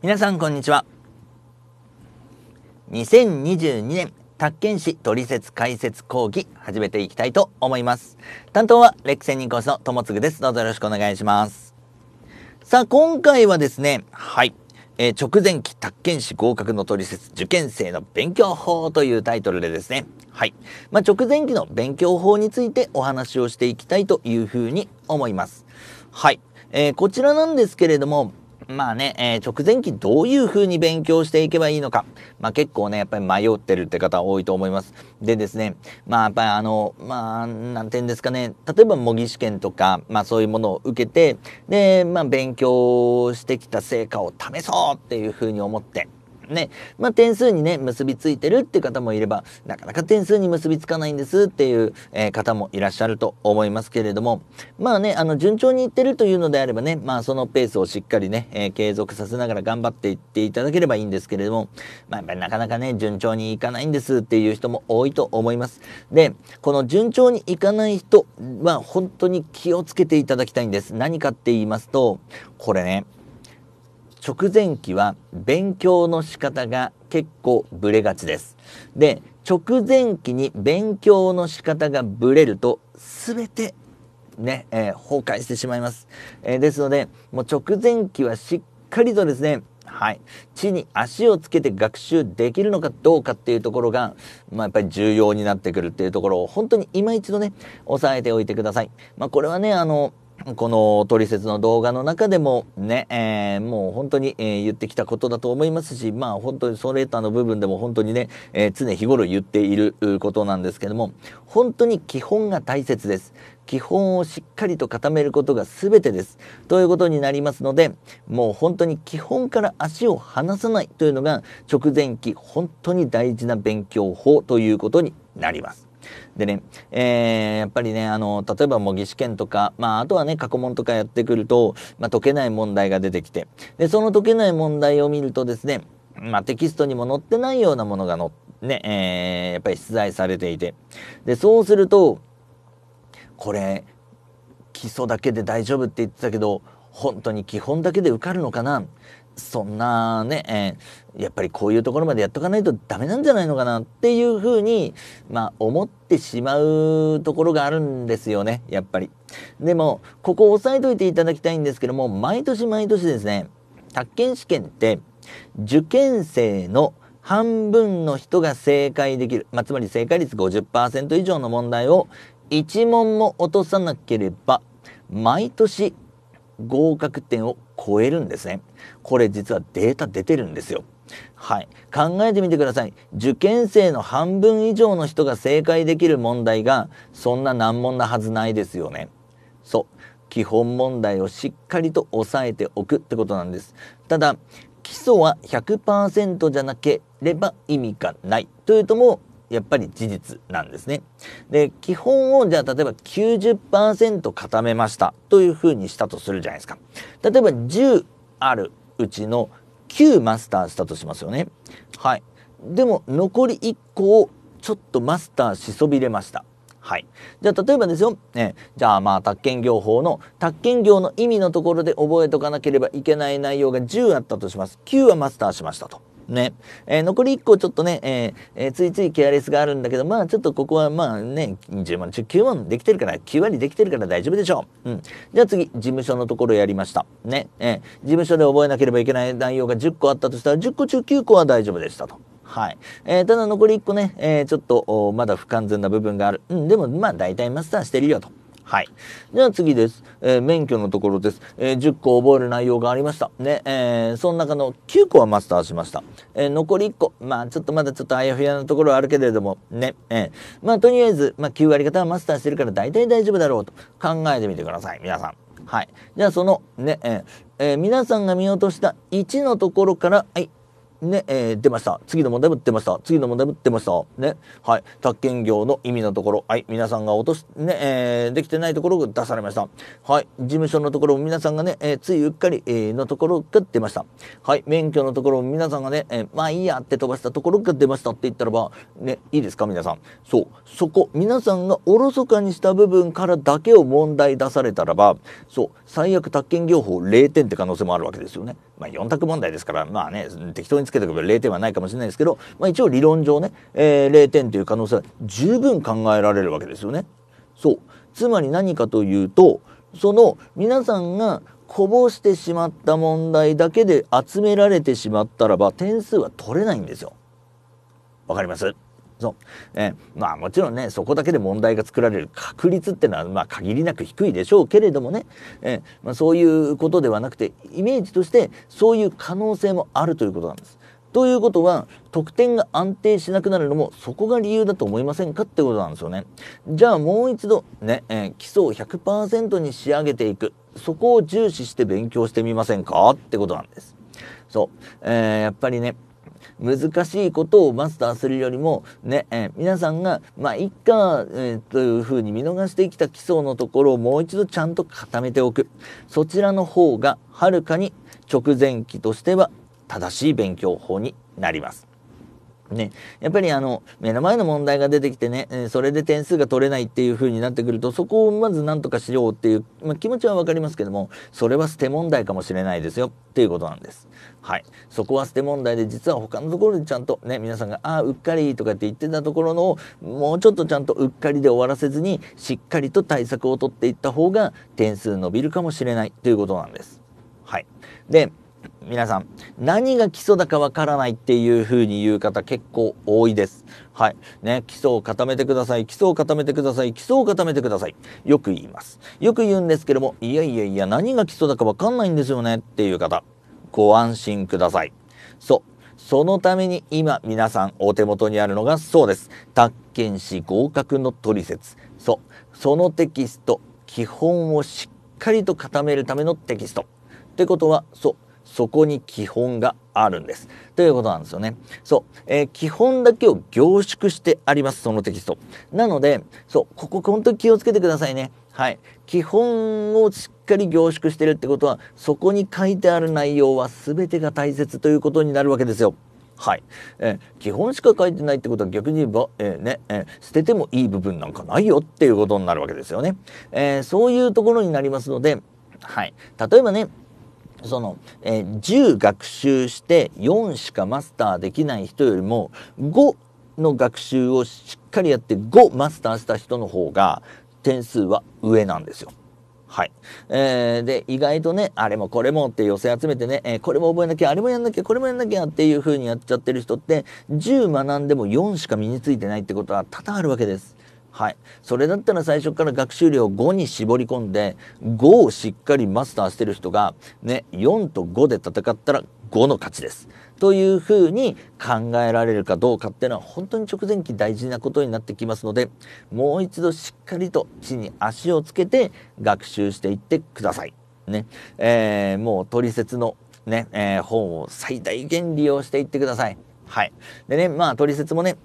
皆さんこんにちは2022年宅建士取説解説講義始めていきたいと思います担当はレクセンニコスの友継ですどうぞよろしくお願いしますさあ今回はですねはいえ直前期宅建士合格の取説受験生の勉強法というタイトルでですね、はい。まあ、直前期の勉強法についてお話をしていきたいというふうに思います。はい。えー、こちらなんですけれども、まあね、えー、直前期どういう風に勉強していけばいいのか、まあ結構ね、やっぱり迷ってるって方多いと思います。でですね、まあやっぱりあの、まあ、なんて言うんですかね、例えば模擬試験とか、まあそういうものを受けて、で、まあ勉強してきた成果を試そうっていう風に思って、ね、まあ、点数にね、結びついてるって方もいれば、なかなか点数に結びつかないんですっていう、えー、方もいらっしゃると思いますけれども、まあね、あの、順調にいってるというのであればね、まあ、そのペースをしっかりね、えー、継続させながら頑張っていっていただければいいんですけれども、まあ、やっぱりなかなかね、順調にいかないんですっていう人も多いと思います。で、この順調にいかない人は、本当に気をつけていただきたいんです。何かって言いますと、これね、直前期は勉強の仕方が結構ブレがちです。で、直前期に勉強の仕方がブレると全てね、えー、崩壊してしまいます。えー、ですので、もう直前期はしっかりとですね、はい、地に足をつけて学習できるのかどうかっていうところが、まあ、やっぱり重要になってくるっていうところを本当に今一度ね押さえておいてください。まあ、これはねあのこのトリセツの動画の中でもね、えー、もう本当に、えー、言ってきたことだと思いますし、まあ本当にそレーターの部分でも本当にね、えー、常日頃言っていることなんですけども、本当に基本が大切です。基本をしっかりと固めることが全てです。ということになりますので、もう本当に基本から足を離さないというのが直前期本当に大事な勉強法ということになります。でね、えー、やっぱりね、あの、例えば模擬試験とか、まあ、あとはね、過去問とかやってくると、まあ、解けない問題が出てきて、で、その解けない問題を見るとですね、まあ、テキストにも載ってないようなものがの、ね、えー、やっぱり出題されていて。で、そうすると、これ、基礎だけで大丈夫って言ってたけど、本当に基本だけで受かるのかなそんなね、えー、やっぱりこういうところまでやっとかないとダメなんじゃないのかなっていうふうに、まあ、思ってしまうところがあるんですよねやっぱり。でもここ押さえといていただきたいんですけども毎年毎年ですね宅建試験って受験生の半分の人が正解できる、まあ、つまり正解率50%以上の問題を1問も落とさなければ毎年合格点を超えるんですね。これ実はデータ出てるんですよ。はい。考えてみてください。受験生の半分以上の人が正解できる問題がそんな難問なはずないですよね。そう。基本問題をしっかりと押さえておくってことなんです。ただ、基礎は100%じゃなければ意味がないというともやっぱり事実なんですね。で、基本をじゃあ例えば90%固めましたというふうにしたとするじゃないですか。例えば10あるうちの9マスターしたとしますよね。はい。でも残り1個をちょっとマスターしそびれました。はい。じゃあ例えばですよ、ね、じゃあまあ宅建業法の宅建業の意味のところで覚えとかなければいけない内容が10あったとします。9はマスターしましたと。ね。えー、残り1個ちょっとね、ええー、ついついケアレスがあるんだけど、まあちょっとここはまあね、10万、9万できてるから、9割できてるから大丈夫でしょう。うん。じゃあ次、事務所のところやりました。ね。え事務所で覚えなければいけない内容が10個あったとしたら、10個中9個は大丈夫でしたと。はい。えー、ただ残り1個ね、えー、ちょっとまだ不完全な部分がある。うん、でもまあ大体マスターしてるよと。はい。じゃあ次です。えー、免許のところです。えー、10個覚える内容がありました。ね、えー、その中の9個はマスターしました。えー、残り1個。まあ、ちょっとまだちょっとあやふやなところはあるけれども、ね、えー、まあ、とりあえず、まあ、9割方はマスターしてるから大体大丈夫だろうと考えてみてください。皆さん。はい。じゃあその、ね、えーえー、皆さんが見落とした1のところから、はい、ね、えー、出ました。次の問題も出ました。次の問題も出ました。ね。はい。宅建業の意味のところ、はい。皆さんが落とし、ね、えー、できてないところが出されました。はい。事務所のところも皆さんがね、えー、ついうっかり、えー、のところが出ました。はい。免許のところも皆さんがね、えー、まあいいやって飛ばしたところが出ましたって言ったらば、ね、いいですか皆さん。そう。そこ、皆さんがおろそかにした部分からだけを問題出されたらば、そう。最悪宅建業法0点って可能性もあるわけですよね。まあ4択問題ですから、まあね、適当につけておけば0点はないかもしれないですけど、まあ、一応理論上ね、えー、0点という可能性は十分考えられるわけですよね。そうつまり何かというとその皆さんがこぼしてしまった問題だけで集められてしまったらば点数は取れないんですよ。わかりますそう。えまあもちろんね、そこだけで問題が作られる確率ってのは、まあ限りなく低いでしょうけれどもね、えまあ、そういうことではなくて、イメージとしてそういう可能性もあるということなんです。ということは得点が安定しなくなるのもそこが理由だと思いませんかってことなんですよね。じゃあもう一度ね、えー、基礎を100%に仕上げていくそこを重視して勉強してみませんかってことなんです。そう、えー、やっぱりね難しいことをマスターするよりもね、えー、皆さんがまあいっか、えー、というふうに見逃してきた基礎のところをもう一度ちゃんと固めておくそちらの方がはるかに直前期としては正しい勉強法になります。ね、やっぱりあの目の前の問題が出てきてね、えそれで点数が取れないっていう風になってくるとそこをまず何とかしようっていう、まあ、気持ちは分かりますけどもそれは捨て問題かもしれないですよっていうことなんです。はい、そこは捨て問題で実は他のところでちゃんとね皆さんが「ああうっかり」とかって言ってたところのもうちょっとちゃんとうっかりで終わらせずにしっかりと対策をとっていった方が点数伸びるかもしれないということなんです。はい、で皆さん何が基礎だかわからないっていう風に言う方結構多いです。はい。ね、基礎を固めてください。基礎を固めてください。基礎を固めてください。よく言います。よく言うんですけども、いやいやいや、何が基礎だかわかんないんですよねっていう方、ご安心ください。そう。そのために今皆さんお手元にあるのがそうです。宅建士合格の取説。そう。そのテキスト、基本をしっかりと固めるためのテキスト。ってことは、そう。そこに基本があるんです。ということなんですよね。そう、えー、基本だけを凝縮してあります、そのテキスト。なので、そう、ここ本当に気をつけてくださいね。はい。基本をしっかり凝縮してるってことは、そこに書いてある内容は全てが大切ということになるわけですよ。はい、えー、基本しか書いてないってことは逆に言えば、えー、ねえー、捨ててもいい部分なんかないよっていうことになるわけですよね。えそういうところになりますので、はい、例えばねその、えー、10学習して4しかマスターできない人よりも5の学習をしっかりやって5マスターした人の方が点数は上なんですよ。はい。えー、で、意外とね、あれもこれもって寄せ集めてね、えー、これも覚えなきゃ、あれもやんなきゃ、これもやんなきゃっていう風にやっちゃってる人って、10学んでも4しか身についてないってことは多々あるわけです。はい、それだったら最初から学習量5に絞り込んで5をしっかりマスターしてる人が、ね、4と5で戦ったら5の勝ちです。というふうに考えられるかどうかっていうのは本当に直前期大事なことになってきますのでもう一度しっかりと地に足をつけて学習していってください。ねえー、もう取説のね、えー、本を最大限利用していってください。はい、でねまあトリセツもね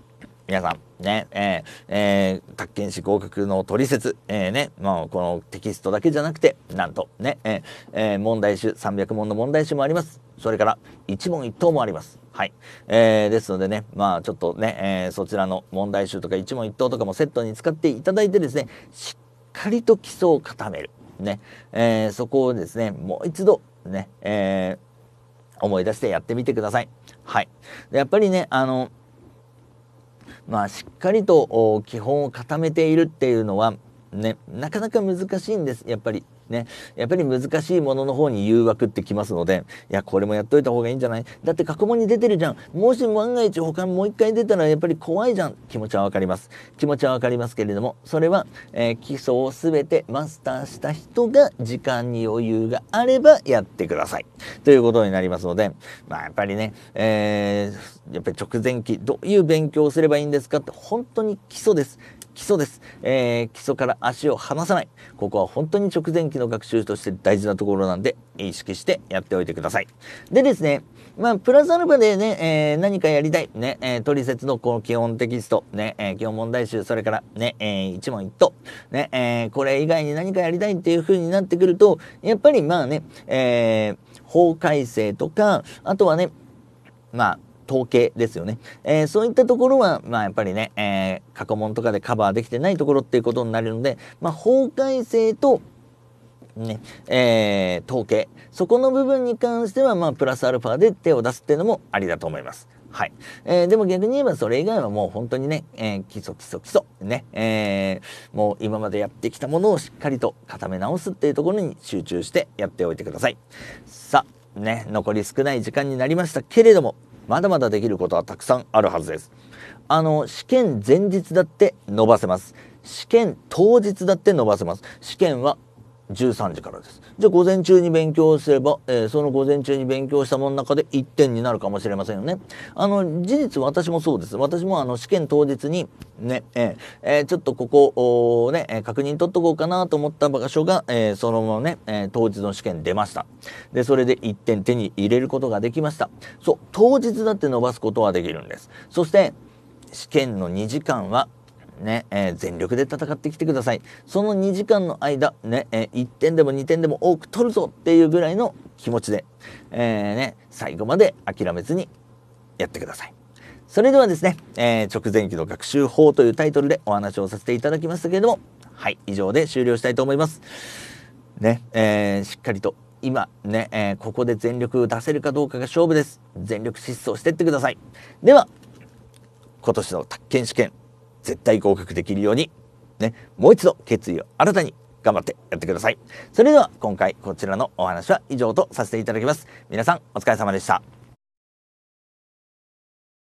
皆さん、ね、えー、えー、宅建士合格の取説、えー、ね、まあ、このテキストだけじゃなくて、なんと、ね、えー、えー、問題集、300問の問題集もあります。それから、一問一答もあります。はい。えー、ですのでね、まあ、ちょっとね、えー、そちらの問題集とか一問一答とかもセットに使っていただいてですね、しっかりと基礎を固める。ね、えー、そこをですね、もう一度、ね、えー、思い出してやってみてください。はい。でやっぱりね、あの、まあ、しっかりと基本を固めているっていうのはねなかなか難しいんですやっぱりね。やっぱり難しいものの方に誘惑ってきますので、いや、これもやっといた方がいいんじゃないだって過去問に出てるじゃん。もし万が一他もう一回出たらやっぱり怖いじゃん。気持ちはわかります。気持ちはわかりますけれども、それは、えー、基礎を全てマスターした人が時間に余裕があればやってください。ということになりますので、まあやっぱりね、えー、やっぱり直前期、どういう勉強をすればいいんですかって本当に基礎です。基礎です、えー、基礎から足を離さないここは本当に直前期の学習として大事なところなんで意識してやっておいてくださいでですねまあプラスアルファでね、えー、何かやりたいね、えー、トリセツのこの基本テキストね、えー、基本問題集それからね、えー、一問一答ね、えー、これ以外に何かやりたいっていう風になってくるとやっぱりまあね、えー、法改正とかあとはねまあ統計ですよね、えー、そういったところは、まあ、やっぱりね、えー、過去問とかでカバーできてないところっていうことになるので、まあ、法改正とねえー、統計そこの部分に関しては、まあ、プラスアルファで手を出すっていうのもありだと思います。はい。えー、でも逆に言えばそれ以外はもう本当にね、えー、基礎基礎基礎、ね、えー、もう今までやってきたものをしっかりと固め直すっていうところに集中してやっておいてください。さあ、ね、残り少ない時間になりましたけれども、まだまだできることはたくさんあるはずですあの試験前日だって伸ばせます試験当日だって伸ばせます試験は13時からです。じゃあ午前中に勉強すれば、えー、その午前中に勉強したものの中で1点になるかもしれませんよね。あの、事実私もそうです。私もあの試験当日にね、えー、ちょっとここをね、確認取っとこうかなと思った場所が、えー、そのままね、え当日の試験出ました。で、それで1点手に入れることができました。そう、当日だって伸ばすことはできるんです。そして、試験の2時間はね、えー、全力で戦ってきてください。その2時間の間、ね、えー、1点でも2点でも多く取るぞっていうぐらいの気持ちで、えー、ね、最後まで諦めずにやってください。それではですね、え直前期の学習法というタイトルでお話をさせていただきましたけれども、はい、以上で終了したいと思います。ね、えしっかりと今ね、えー、ここで全力を出せるかどうかが勝負です全力疾走してってくださいでは今年の宅建試験絶対合格できるように、ね、もう一度決意を新たに頑張ってやってください。それでは今回こちらのお話は以上とさせていただきます。皆さんお疲れ様でした。